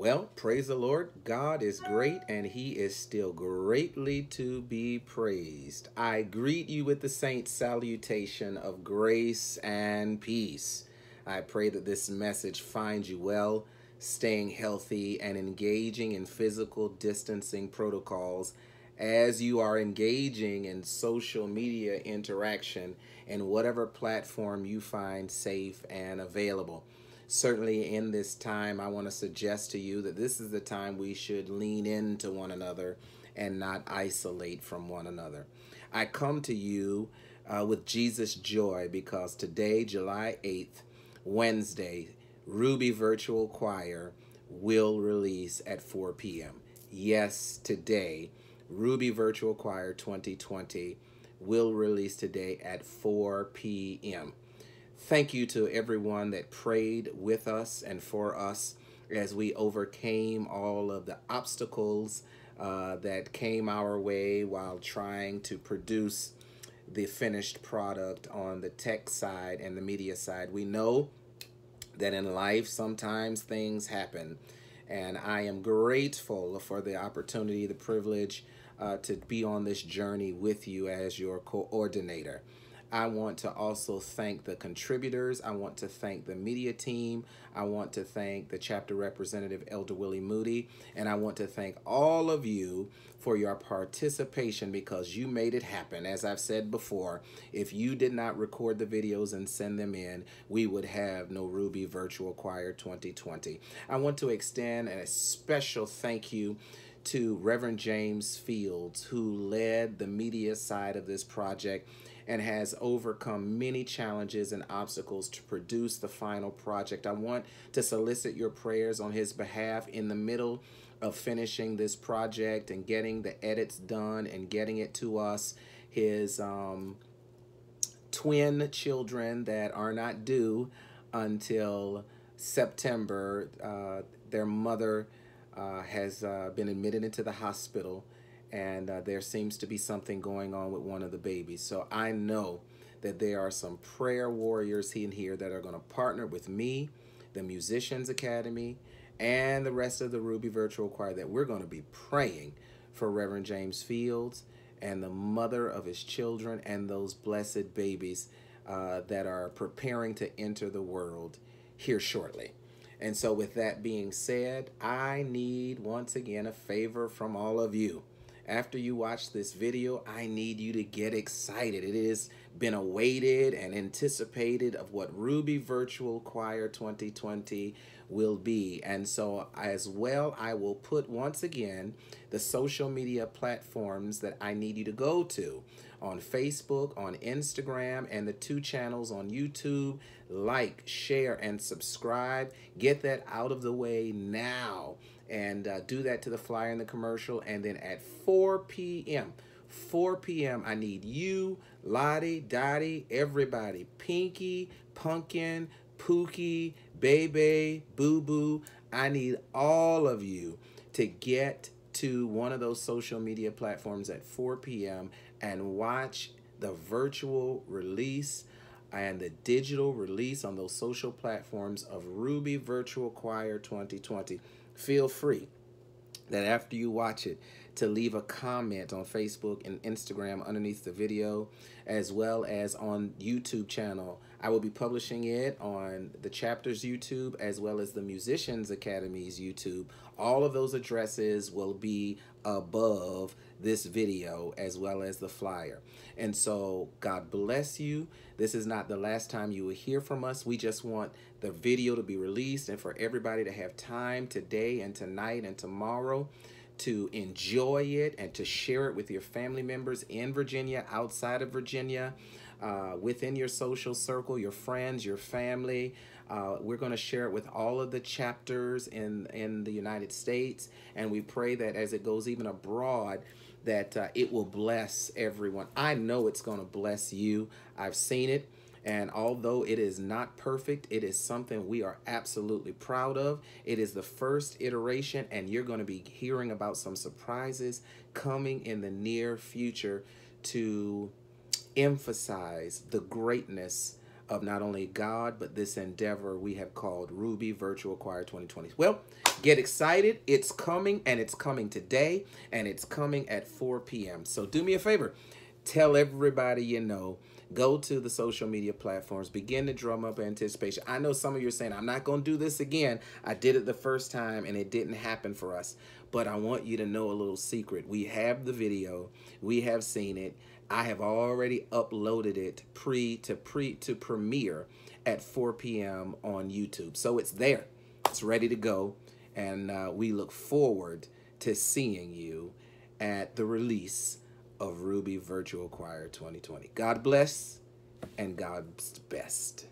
Well, praise the Lord. God is great and he is still greatly to be praised. I greet you with the saint's salutation of grace and peace. I pray that this message finds you well, staying healthy, and engaging in physical distancing protocols as you are engaging in social media interaction in whatever platform you find safe and available certainly in this time, I want to suggest to you that this is the time we should lean into one another and not isolate from one another. I come to you uh, with Jesus' joy because today, July 8th, Wednesday, Ruby Virtual Choir will release at 4 p.m. Yes, today, Ruby Virtual Choir 2020 will release today at 4 p.m. Thank you to everyone that prayed with us and for us as we overcame all of the obstacles uh, that came our way while trying to produce the finished product on the tech side and the media side. We know that in life sometimes things happen and I am grateful for the opportunity, the privilege uh, to be on this journey with you as your coordinator. I want to also thank the contributors. I want to thank the media team. I want to thank the chapter representative, Elder Willie Moody. And I want to thank all of you for your participation because you made it happen. As I've said before, if you did not record the videos and send them in, we would have no Ruby Virtual Choir 2020. I want to extend a special thank you to Reverend James Fields, who led the media side of this project and has overcome many challenges and obstacles to produce the final project. I want to solicit your prayers on his behalf in the middle of finishing this project and getting the edits done and getting it to us. His um, twin children that are not due until September, uh, their mother uh, has uh, been admitted into the hospital and uh, there seems to be something going on with one of the babies. So I know that there are some prayer warriors in here that are going to partner with me, the Musicians Academy, and the rest of the Ruby Virtual Choir that we're going to be praying for Reverend James Fields and the mother of his children and those blessed babies uh, that are preparing to enter the world here shortly. And so, with that being said, I need once again a favor from all of you. After you watch this video, I need you to get excited. It is been awaited and anticipated of what Ruby Virtual Choir 2020 will be. And so as well, I will put once again the social media platforms that I need you to go to on Facebook, on Instagram, and the two channels on YouTube. Like, share, and subscribe. Get that out of the way now and uh, do that to the flyer in the commercial. And then at 4 p.m., 4 p.m. I need you, Lottie, Dottie, everybody. Pinky, Pumpkin, Pookie, Bebe, Boo Boo. I need all of you to get to one of those social media platforms at 4 p.m. and watch the virtual release and the digital release on those social platforms of Ruby Virtual Choir 2020. Feel free that after you watch it, to leave a comment on Facebook and Instagram underneath the video, as well as on YouTube channel. I will be publishing it on the Chapters YouTube, as well as the Musicians Academy's YouTube. All of those addresses will be above this video as well as the flyer. And so God bless you. This is not the last time you will hear from us. We just want the video to be released and for everybody to have time today and tonight and tomorrow to enjoy it and to share it with your family members in Virginia, outside of Virginia, uh, within your social circle, your friends, your family. Uh, we're going to share it with all of the chapters in, in the United States, and we pray that as it goes even abroad, that uh, it will bless everyone. I know it's going to bless you. I've seen it. And although it is not perfect, it is something we are absolutely proud of. It is the first iteration, and you're going to be hearing about some surprises coming in the near future to emphasize the greatness of not only God, but this endeavor we have called Ruby Virtual Choir 2020. Well, get excited. It's coming, and it's coming today, and it's coming at 4 p.m. So do me a favor. Tell everybody you know go to the social media platforms, begin to drum up anticipation. I know some of you are saying, I'm not going to do this again. I did it the first time and it didn't happen for us. But I want you to know a little secret. We have the video, we have seen it. I have already uploaded it pre to pre to premiere at 4 p.m. on YouTube. So it's there, it's ready to go. And uh, we look forward to seeing you at the release of Ruby Virtual Choir 2020. God bless and God's best.